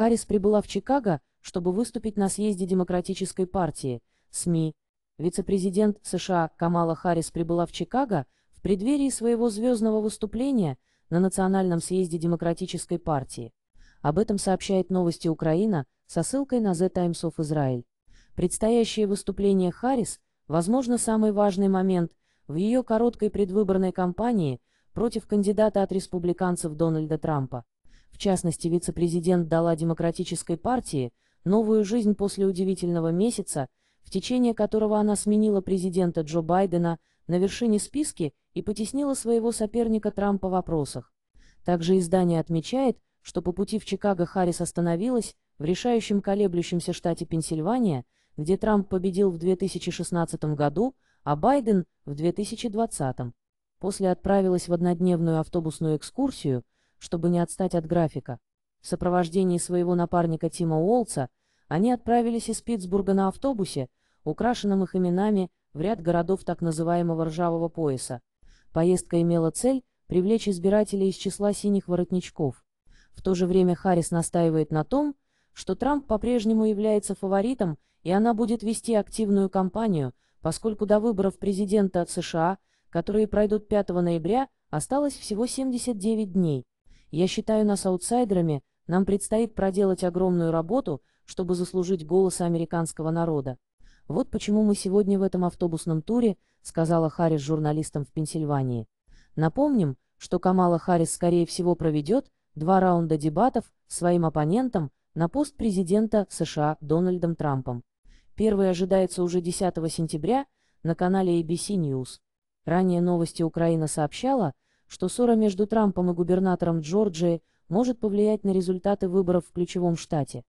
Харрис прибыла в Чикаго, чтобы выступить на съезде Демократической партии. СМИ. Вице-президент США Камала Харрис прибыла в Чикаго в преддверии своего звездного выступления на Национальном съезде Демократической партии. Об этом сообщает новости Украина со ссылкой на The Times of Israel. Предстоящее выступление Харрис, возможно, самый важный момент в ее короткой предвыборной кампании против кандидата от республиканцев Дональда Трампа частности вице-президент дала Демократической партии, новую жизнь после удивительного месяца, в течение которого она сменила президента Джо Байдена на вершине списки и потеснила своего соперника Трампа в вопросах. Также издание отмечает, что по пути в Чикаго Харрис остановилась в решающем колеблющемся штате Пенсильвания, где Трамп победил в 2016 году, а Байден – в 2020. После отправилась в однодневную автобусную экскурсию – чтобы не отстать от графика. В сопровождении своего напарника Тима Уолца, они отправились из Питтсбурга на автобусе, украшенном их именами, в ряд городов так называемого «ржавого пояса». Поездка имела цель привлечь избирателей из числа синих воротничков. В то же время Харрис настаивает на том, что Трамп по-прежнему является фаворитом, и она будет вести активную кампанию, поскольку до выборов президента от США, которые пройдут 5 ноября, осталось всего 79 дней. Я считаю нас аутсайдерами, нам предстоит проделать огромную работу, чтобы заслужить голос американского народа. Вот почему мы сегодня в этом автобусном туре, сказала Харрис журналистам в Пенсильвании. Напомним, что Камала Харрис скорее всего проведет два раунда дебатов своим оппонентом на пост президента США Дональдом Трампом. Первый ожидается уже 10 сентября на канале ABC News. Ранее новости Украина сообщала, что ссора между Трампом и губернатором Джорджии может повлиять на результаты выборов в ключевом штате.